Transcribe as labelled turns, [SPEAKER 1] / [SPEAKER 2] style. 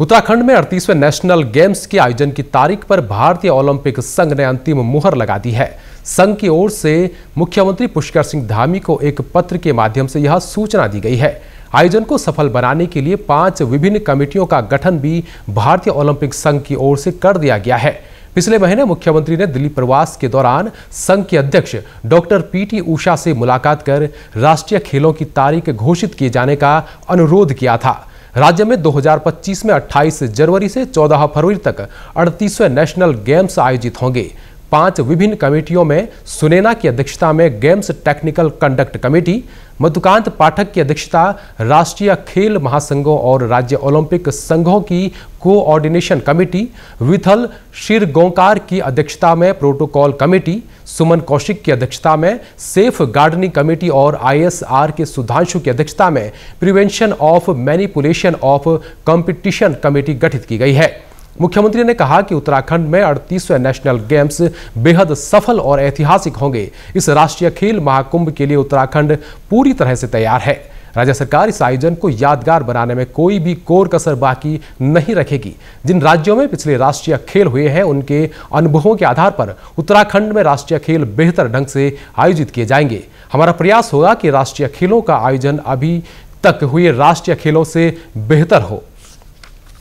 [SPEAKER 1] उत्तराखंड में अड़तीसवें national games के आयोजन की तारीख पर भारतीय ओलंपिक संघ ने अंतिम मुहर लगा दी है संघ की ओर से मुख्यमंत्री पुष्कर सिंह धामी को एक पत्र के माध्यम से यह सूचना दी गई है आयोजन को सफल बनाने के लिए पांच विभिन्न कमेटियों का गठन भी भारतीय ओलंपिक संघ की ओर से कर दिया गया है पिछले महीने मुख्यमंत्री ने दिल्ली प्रवास के दौरान संघ के अध्यक्ष डॉक्टर पीटी उषा से मुलाकात कर राष्ट्रीय खेलों की तारीख घोषित किए जाने का अनुरोध किया था राज्य में 2025 में 28 जनवरी से 14 फरवरी तक अड़तीसवें नेशनल गेम्स आयोजित होंगे पांच विभिन्न कमेटियों में सुनेना की अध्यक्षता में games technical conduct committee Madhukant Pathak की अध्यक्षता राष्ट्रीय खेल महासंघों और राज्य ओलंपिक संघों की कोऑर्डिनेशन कमेटी विथल शिर गोंकार की अध्यक्षता में प्रोटोकॉल कमेटी सुमन कौशिक की अध्यक्षता में सेफ गार्डनिंग कमेटी और आईएसआर के सुधांशु की अध्यक्षता में prevention of manipulation of competition committee गठित की गई है मुख्यमंत्री ने कहा कि उत्तराखंड में अड़तीसवें नेशनल गेम्स बेहद सफल और ऐतिहासिक होंगे इस राष्ट्रीय खेल महाकुंभ के लिए उत्तराखंड पूरी तरह से तैयार है राज्य सरकार इस आयोजन को यादगार बनाने में कोई भी कोर कसर बाकी नहीं रखेगी जिन राज्यों में पिछले राष्ट्रीय खेल हुए हैं उनके अनुभवों के आधार पर उत्तराखंड में राष्ट्रीय खेल बेहतर ढंग से आयोजित किए जाएंगे हमारा प्रयास होगा कि राष्ट्रीय खेलों का आयोजन अभी तक हुए राष्ट्रीय खेलों से बेहतर हो